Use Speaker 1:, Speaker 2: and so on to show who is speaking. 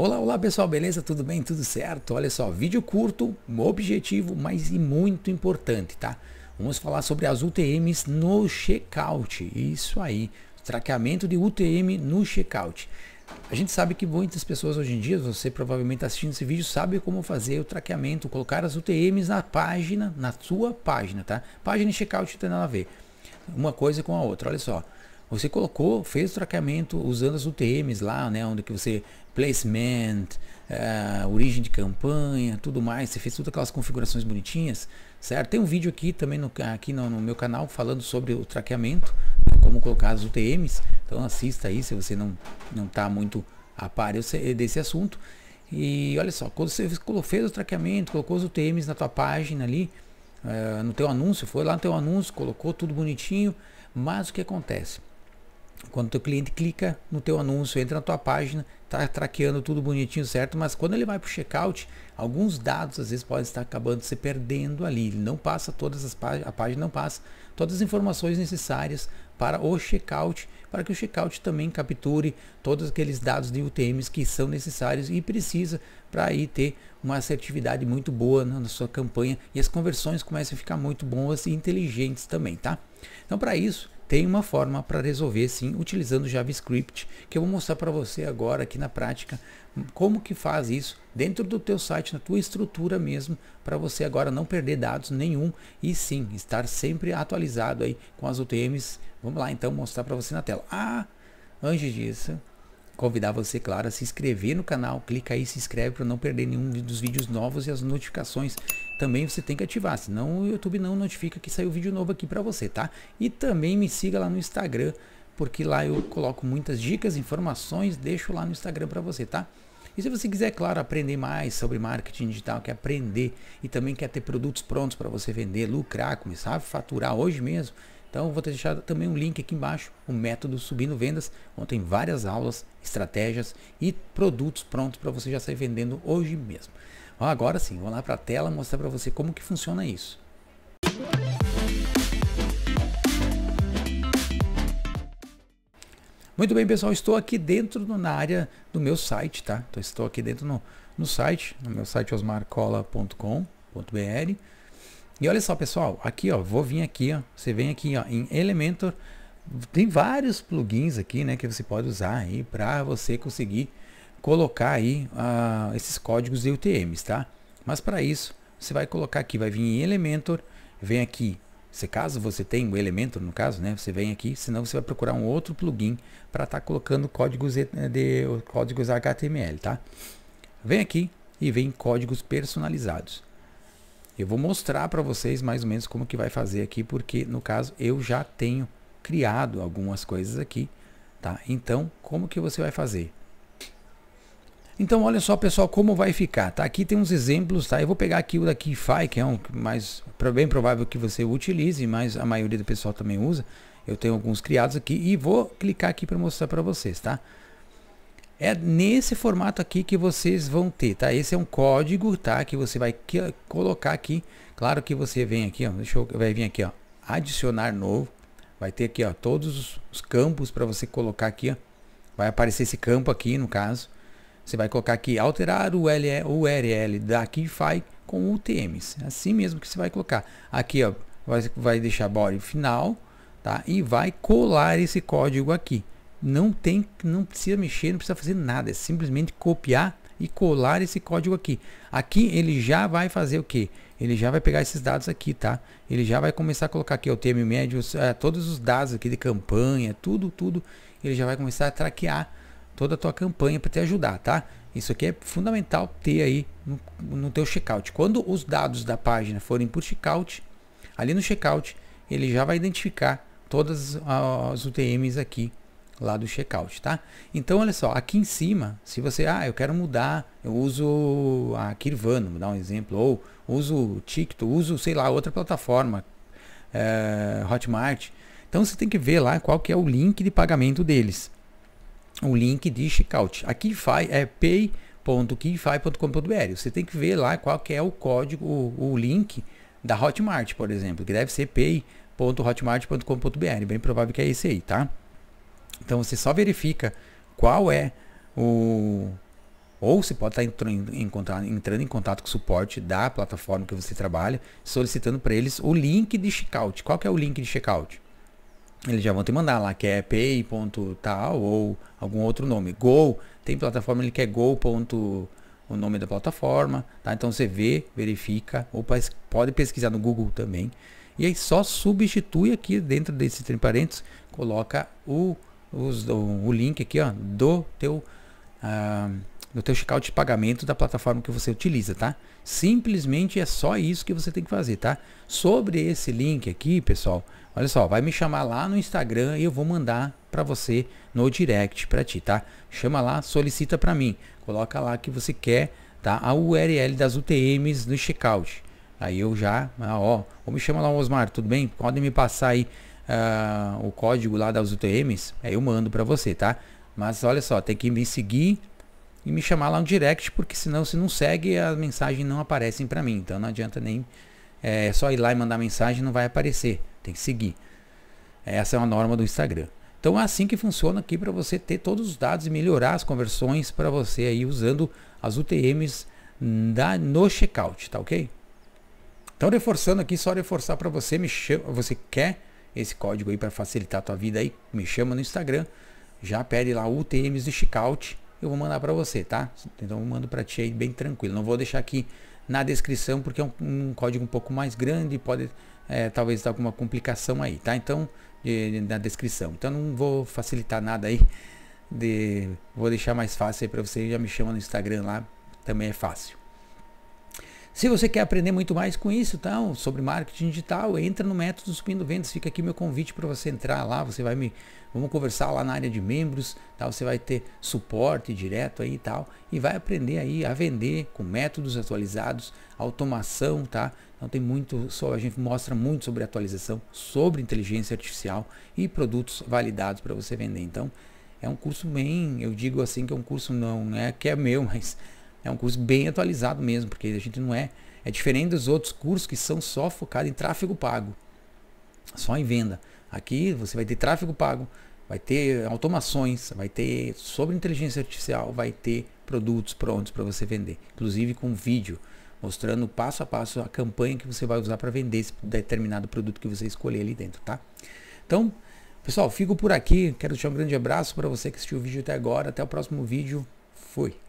Speaker 1: Olá, olá pessoal, beleza? Tudo bem? Tudo certo? Olha só, vídeo curto, objetivo, mas e muito importante, tá? Vamos falar sobre as UTMs no checkout. Isso aí, traqueamento de UTM no checkout. A gente sabe que muitas pessoas hoje em dia, você provavelmente tá assistindo esse vídeo, sabe como fazer o traqueamento, colocar as UTMs na página, na sua página, tá? Página e checkout não tem nada a ver. Uma coisa com a outra, olha só. Você colocou, fez o traqueamento usando as UTMs lá, né, onde que você placement, uh, origem de campanha, tudo mais. Você fez todas aquelas configurações bonitinhas, certo? Tem um vídeo aqui também no, aqui no, no meu canal falando sobre o traqueamento, né? como colocar as UTMs. Então assista aí se você não não está muito a par desse assunto. E olha só, quando você fez o traqueamento, colocou os UTMs na tua página ali, uh, no teu anúncio, foi lá no teu anúncio, colocou tudo bonitinho, mas o que acontece? Quando o teu cliente clica no teu anúncio, entra na tua página, tá traqueando tudo bonitinho, certo? Mas quando ele vai para o checkout, alguns dados às vezes podem estar acabando se perdendo ali. Ele não passa todas as páginas, a página não passa todas as informações necessárias para o checkout, para que o checkout também capture todos aqueles dados de UTMs que são necessários e precisa para aí ter uma assertividade muito boa na sua campanha e as conversões começam a ficar muito boas e inteligentes também, tá? Então para isso tem uma forma para resolver sim utilizando JavaScript, que eu vou mostrar para você agora aqui na prática como que faz isso dentro do teu site, na tua estrutura mesmo, para você agora não perder dados nenhum e sim estar sempre atualizado aí com as UTMs. Vamos lá então mostrar para você na tela. Ah, Anjo disso convidar você, claro, a se inscrever no canal. Clica aí, se inscreve para não perder nenhum dos vídeos novos e as notificações também você tem que ativar, senão o YouTube não notifica que saiu vídeo novo aqui para você, tá? E também me siga lá no Instagram, porque lá eu coloco muitas dicas, informações, deixo lá no Instagram para você, tá? E se você quiser, claro, aprender mais sobre marketing digital, quer aprender e também quer ter produtos prontos para você vender, lucrar, começar a faturar hoje mesmo, então vou deixar também um link aqui embaixo, o método subindo vendas, onde tem várias aulas, estratégias e produtos prontos para você já sair vendendo hoje mesmo. Agora sim, vou lá para a tela mostrar para você como que funciona isso. Muito bem, pessoal, estou aqui dentro do, na área do meu site, tá? Então, estou aqui dentro no, no site, no meu site osmarcola.com.br. E olha só, pessoal, aqui ó, vou vir aqui, ó, você vem aqui ó, em Elementor, tem vários plugins aqui, né, que você pode usar aí para você conseguir colocar aí uh, esses códigos de UTMs, tá? Mas para isso, você vai colocar aqui, vai vir em Elementor, vem aqui se caso você tem o Elementor, no caso, né, você vem aqui, senão você vai procurar um outro plugin para estar tá colocando códigos de, de, códigos HTML, tá? Vem aqui e vem códigos personalizados. Eu vou mostrar para vocês mais ou menos como que vai fazer aqui, porque no caso eu já tenho criado algumas coisas aqui, tá? Então, como que você vai fazer? Então, olha só, pessoal, como vai ficar, tá? Aqui tem uns exemplos, tá? Eu vou pegar aqui o da Keyfy, que é um mais bem provável que você utilize, mas a maioria do pessoal também usa. Eu tenho alguns criados aqui e vou clicar aqui para mostrar para vocês, tá? É nesse formato aqui que vocês vão ter, tá? Esse é um código, tá? Que você vai colocar aqui. Claro que você vem aqui, ó. Deixa eu, vai vir aqui, ó. Adicionar novo. Vai ter aqui, ó. Todos os campos para você colocar aqui, ó. Vai aparecer esse campo aqui, no caso. Você vai colocar aqui, alterar o URL da Keyfy com UTMs. É assim mesmo que você vai colocar. Aqui, ó. Vai, vai deixar body final, tá? E vai colar esse código aqui não tem, não precisa mexer, não precisa fazer nada, é simplesmente copiar e colar esse código aqui. Aqui ele já vai fazer o que? Ele já vai pegar esses dados aqui, tá? Ele já vai começar a colocar aqui o TM médio, é, todos os dados aqui de campanha, tudo, tudo. Ele já vai começar a traquear toda a tua campanha para te ajudar, tá? Isso aqui é fundamental ter aí no, no teu checkout. Quando os dados da página forem por checkout, ali no checkout, ele já vai identificar todas as UTMs aqui lá do checkout, tá? Então, olha só, aqui em cima, se você, ah, eu quero mudar, eu uso a Kirvana, vou dar um exemplo, ou uso o Ticto, uso, sei lá, outra plataforma, é, Hotmart. Então, você tem que ver lá qual que é o link de pagamento deles, o link de checkout. Aqui Keyfy é pay.keyfy.com.br, você tem que ver lá qual que é o código, o, o link da Hotmart, por exemplo, que deve ser pay.hotmart.com.br, bem provável que é esse aí, tá? Então você só verifica qual é o. Ou você pode estar tá entrando em, contato, entrando em contato com o suporte da plataforma que você trabalha, solicitando para eles o link de checkout. Qual que é o link de checkout? Eles já vão te mandar lá que é pay.tal ou algum outro nome. Go, tem plataforma ele quer go. o nome da plataforma, tá? Então você vê, verifica, ou pode pesquisar no Google também. E aí só substitui aqui dentro desse entre parênteses, coloca o os, o, o, link aqui ó, do teu, ah, do teu checkout de pagamento da plataforma que você utiliza, tá? Simplesmente é só isso que você tem que fazer, tá? Sobre esse link aqui, pessoal, olha só, vai me chamar lá no Instagram e eu vou mandar para você no direct para ti, tá? Chama lá, solicita para mim, coloca lá que você quer, tá? A URL das UTMs no checkout. Aí eu já, ó, ou me chama lá, Osmar, tudo bem? Podem me passar aí uh, o código lá das UTMs, aí eu mando para você, tá? Mas olha só, tem que me seguir e me chamar lá no direct, porque senão se não segue, as mensagens não aparecem para mim. Então não adianta nem é, é só ir lá e mandar mensagem, não vai aparecer. Tem que seguir. Essa é uma norma do Instagram. Então é assim que funciona aqui para você ter todos os dados e melhorar as conversões para você aí usando as UTMs da, no checkout, tá ok? Então reforçando aqui, só reforçar para você, me chama, você quer esse código aí para facilitar a tua vida aí, me chama no Instagram, já pede lá UTMs de Checkout, eu vou mandar para você, tá? Então eu mando para ti aí bem tranquilo. Não vou deixar aqui na descrição porque é um, um código um pouco mais grande, pode é, talvez dar alguma complicação aí, tá? Então de, na descrição. Então não vou facilitar nada aí, de, vou deixar mais fácil aí para você. Já me chama no Instagram lá, também é fácil. Se você quer aprender muito mais com isso, então, sobre marketing digital, entra no Método Subindo Vendas. Fica aqui meu convite para você entrar lá. Você vai me. Vamos conversar lá na área de membros, tal. Tá? Você vai ter suporte direto aí e tal. E vai aprender aí a vender com métodos atualizados, automação, tá? Então tem muito. Só a gente mostra muito sobre atualização, sobre inteligência artificial e produtos validados para você vender. Então, é um curso bem. Eu digo assim que é um curso não é que é meu, mas é um curso bem atualizado mesmo, porque a gente não é. É diferente dos outros cursos que são só focados em tráfego pago, só em venda. Aqui você vai ter tráfego pago, vai ter automações, vai ter sobre inteligência artificial, vai ter produtos prontos para você vender, inclusive com vídeo mostrando passo a passo a campanha que você vai usar para vender esse determinado produto que você escolher ali dentro, tá? Então, pessoal, fico por aqui. Quero deixar um grande abraço para você que assistiu o vídeo até agora. Até o próximo vídeo. Fui.